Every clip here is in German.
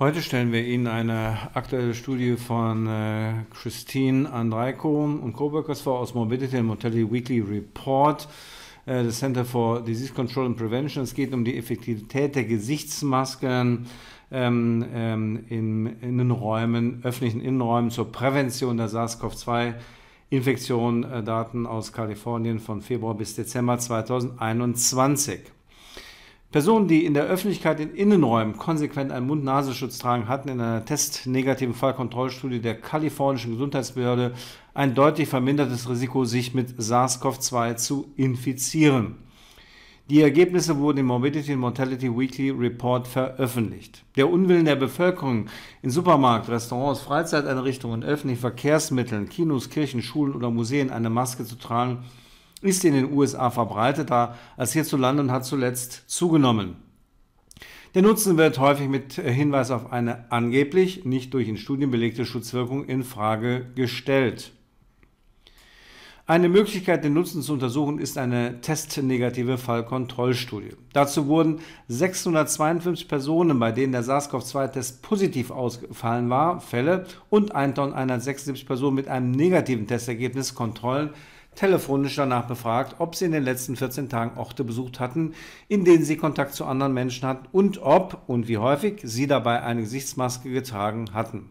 Heute stellen wir Ihnen eine aktuelle Studie von äh, Christine Andreiko und Coworkers vor aus Morbidity and Mortality Weekly Report äh, das Center for Disease Control and Prevention. Es geht um die Effektivität der Gesichtsmasken ähm, ähm, in Innenräumen, öffentlichen Innenräumen zur Prävention der SARS-CoV-2. Infektion, äh, Daten aus Kalifornien von Februar bis Dezember 2021. Personen, die in der Öffentlichkeit in Innenräumen konsequent einen Mund-Nasenschutz tragen, hatten in einer testnegativen Fallkontrollstudie der kalifornischen Gesundheitsbehörde ein deutlich vermindertes Risiko, sich mit SARS-CoV-2 zu infizieren. Die Ergebnisse wurden im Morbidity and Mortality Weekly Report veröffentlicht. Der Unwillen der Bevölkerung in Supermarkt, Restaurants, Freizeiteinrichtungen, öffentlichen Verkehrsmitteln, Kinos, Kirchen, Schulen oder Museen eine Maske zu tragen, ist in den USA verbreiteter als hierzulande und hat zuletzt zugenommen. Der Nutzen wird häufig mit äh, Hinweis auf eine angeblich nicht durch in Studien belegte Schutzwirkung in Frage gestellt. Eine Möglichkeit, den Nutzen zu untersuchen, ist eine testnegative Fallkontrollstudie. Dazu wurden 652 Personen, bei denen der SARS-CoV-2-Test positiv ausgefallen war, Fälle und 1176 Personen mit einem negativen Testergebnis Kontrollen telefonisch danach befragt, ob sie in den letzten 14 Tagen Orte besucht hatten, in denen sie Kontakt zu anderen Menschen hatten und ob und wie häufig sie dabei eine Gesichtsmaske getragen hatten.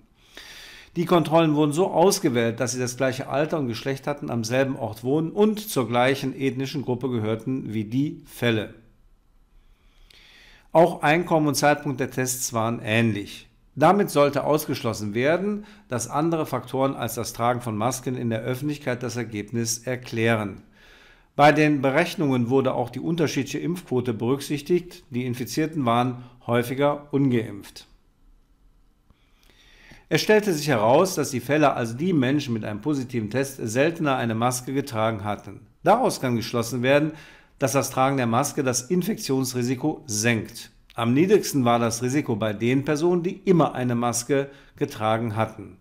Die Kontrollen wurden so ausgewählt, dass sie das gleiche Alter und Geschlecht hatten, am selben Ort wohnen und zur gleichen ethnischen Gruppe gehörten wie die Fälle. Auch Einkommen und Zeitpunkt der Tests waren ähnlich. Damit sollte ausgeschlossen werden, dass andere Faktoren als das Tragen von Masken in der Öffentlichkeit das Ergebnis erklären. Bei den Berechnungen wurde auch die unterschiedliche Impfquote berücksichtigt. Die Infizierten waren häufiger ungeimpft. Es stellte sich heraus, dass die Fälle, also die Menschen mit einem positiven Test, seltener eine Maske getragen hatten. Daraus kann geschlossen werden, dass das Tragen der Maske das Infektionsrisiko senkt. Am niedrigsten war das Risiko bei den Personen, die immer eine Maske getragen hatten.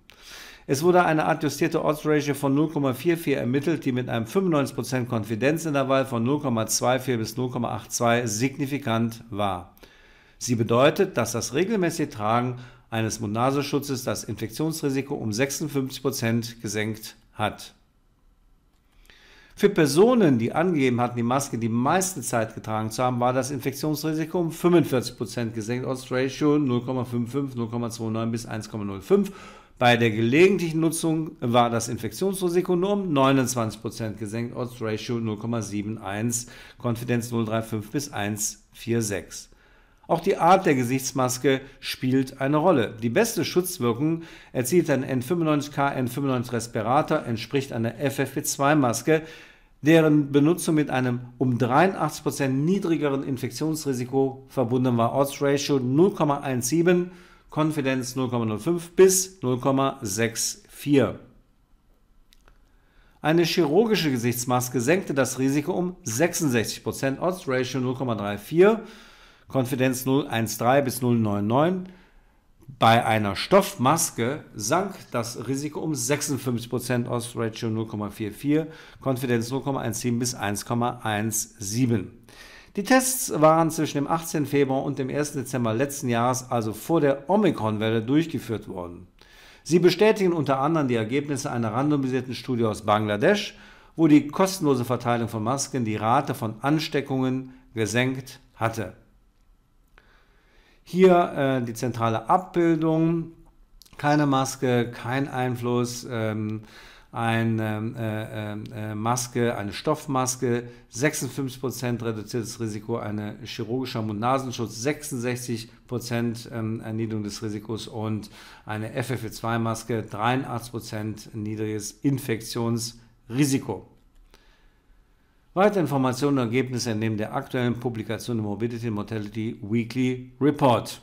Es wurde eine adjustierte Odds Ratio von 0,44 ermittelt, die mit einem 95% Konfidenzintervall von 0,24 bis 0,82 signifikant war. Sie bedeutet, dass das regelmäßige Tragen eines Mund-Nasenschutzes das Infektionsrisiko um 56% gesenkt hat. Für Personen, die angegeben hatten, die Maske die meiste Zeit getragen zu haben, war das Infektionsrisiko um 45% gesenkt. Odds Ratio 0,55, 0,29 bis 1,05. Bei der gelegentlichen Nutzung war das Infektionsrisiko nur um 29% gesenkt. Odds Ratio 0,71, Konfidenz 0,35 bis 1,46. Auch die Art der Gesichtsmaske spielt eine Rolle. Die beste Schutzwirkung erzielt ein N95K N95 Respirator, entspricht einer FFP2-Maske, deren Benutzung mit einem um 83% niedrigeren Infektionsrisiko verbunden war. Odds Ratio 0,17, Konfidenz 0,05 bis 0,64. Eine chirurgische Gesichtsmaske senkte das Risiko um 66%, Odds Ratio 0,34, Konfidenz 0,13 bis 0,99. Bei einer Stoffmaske sank das Risiko um 56%, aus Ratio 0,44, Konfidenz 0,17 bis 1,17. Die Tests waren zwischen dem 18. Februar und dem 1. Dezember letzten Jahres, also vor der Omikron-Welle, durchgeführt worden. Sie bestätigen unter anderem die Ergebnisse einer randomisierten Studie aus Bangladesch, wo die kostenlose Verteilung von Masken die Rate von Ansteckungen gesenkt hatte. Hier äh, die zentrale Abbildung, keine Maske, kein Einfluss, ähm, eine ähm, äh, äh, äh, Maske, eine Stoffmaske, 56% reduziertes Risiko eine chirurgischer Mund-Nasenschutz, 66% ähm, Erniedrigung des Risikos und eine FFP2-Maske, 83% niedriges Infektionsrisiko. Weitere Informationen und Ergebnisse entnehmen der aktuellen Publikation im Mobility Mortality Weekly Report.